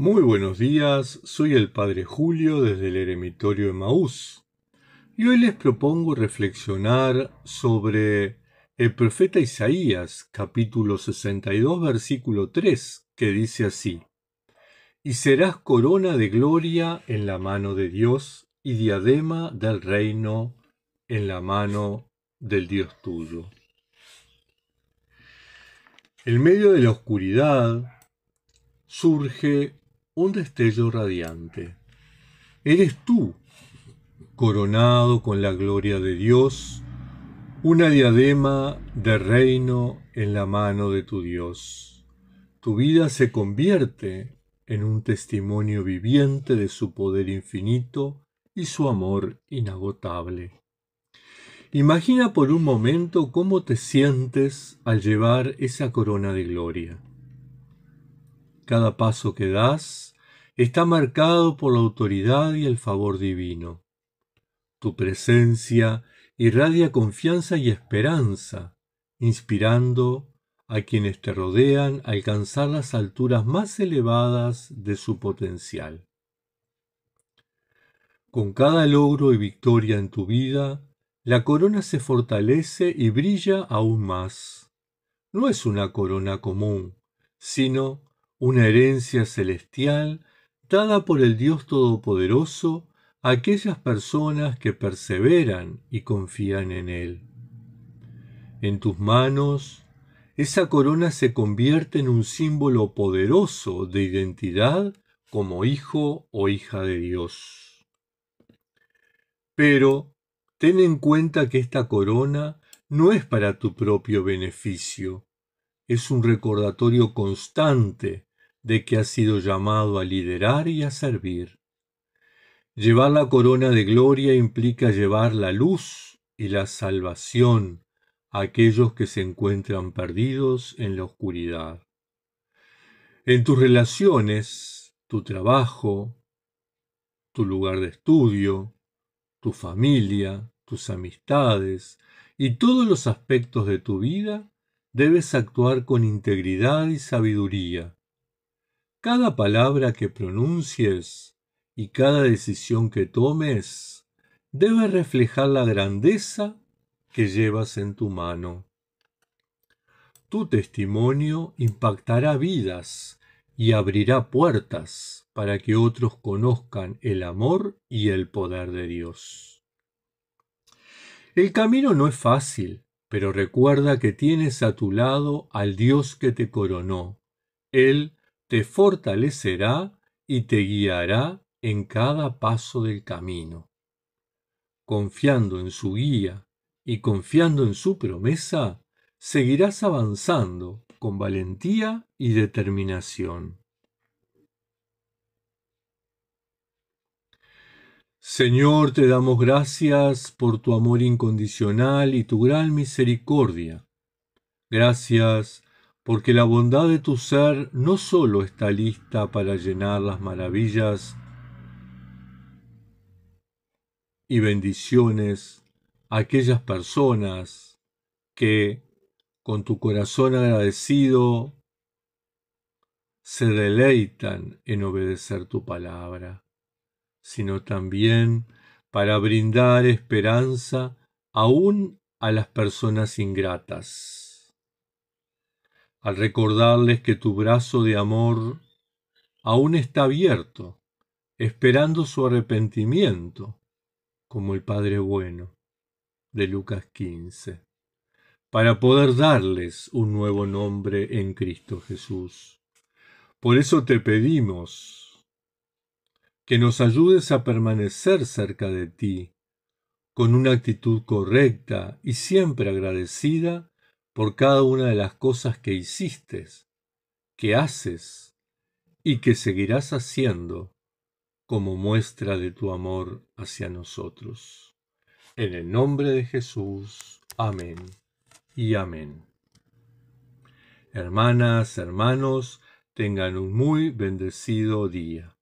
Muy buenos días, soy el Padre Julio desde el Eremitorio de Maús y hoy les propongo reflexionar sobre el profeta Isaías capítulo 62 versículo 3 que dice así, y serás corona de gloria en la mano de Dios y diadema del reino en la mano del Dios tuyo. En medio de la oscuridad surge un destello radiante. Eres tú, coronado con la gloria de Dios, una diadema de reino en la mano de tu Dios. Tu vida se convierte en un testimonio viviente de su poder infinito y su amor inagotable. Imagina por un momento cómo te sientes al llevar esa corona de gloria cada paso que das está marcado por la autoridad y el favor divino. Tu presencia irradia confianza y esperanza, inspirando a quienes te rodean a alcanzar las alturas más elevadas de su potencial. Con cada logro y victoria en tu vida, la corona se fortalece y brilla aún más. No es una corona común, sino una herencia celestial dada por el Dios Todopoderoso a aquellas personas que perseveran y confían en Él. En tus manos, esa corona se convierte en un símbolo poderoso de identidad como hijo o hija de Dios. Pero ten en cuenta que esta corona no es para tu propio beneficio, es un recordatorio constante de que has sido llamado a liderar y a servir. Llevar la corona de gloria implica llevar la luz y la salvación a aquellos que se encuentran perdidos en la oscuridad. En tus relaciones, tu trabajo, tu lugar de estudio, tu familia, tus amistades y todos los aspectos de tu vida, debes actuar con integridad y sabiduría, cada palabra que pronuncies y cada decisión que tomes debe reflejar la grandeza que llevas en tu mano. Tu testimonio impactará vidas y abrirá puertas para que otros conozcan el amor y el poder de Dios. El camino no es fácil, pero recuerda que tienes a tu lado al Dios que te coronó. Él te fortalecerá y te guiará en cada paso del camino. Confiando en su guía y confiando en su promesa, seguirás avanzando con valentía y determinación. Señor, te damos gracias por tu amor incondicional y tu gran misericordia. Gracias porque la bondad de tu ser no solo está lista para llenar las maravillas y bendiciones a aquellas personas que, con tu corazón agradecido, se deleitan en obedecer tu palabra, sino también para brindar esperanza aún a las personas ingratas al recordarles que tu brazo de amor aún está abierto, esperando su arrepentimiento, como el Padre Bueno de Lucas 15, para poder darles un nuevo nombre en Cristo Jesús. Por eso te pedimos que nos ayudes a permanecer cerca de ti, con una actitud correcta y siempre agradecida por cada una de las cosas que hiciste, que haces y que seguirás haciendo como muestra de tu amor hacia nosotros. En el nombre de Jesús, amén y amén. Hermanas, hermanos, tengan un muy bendecido día.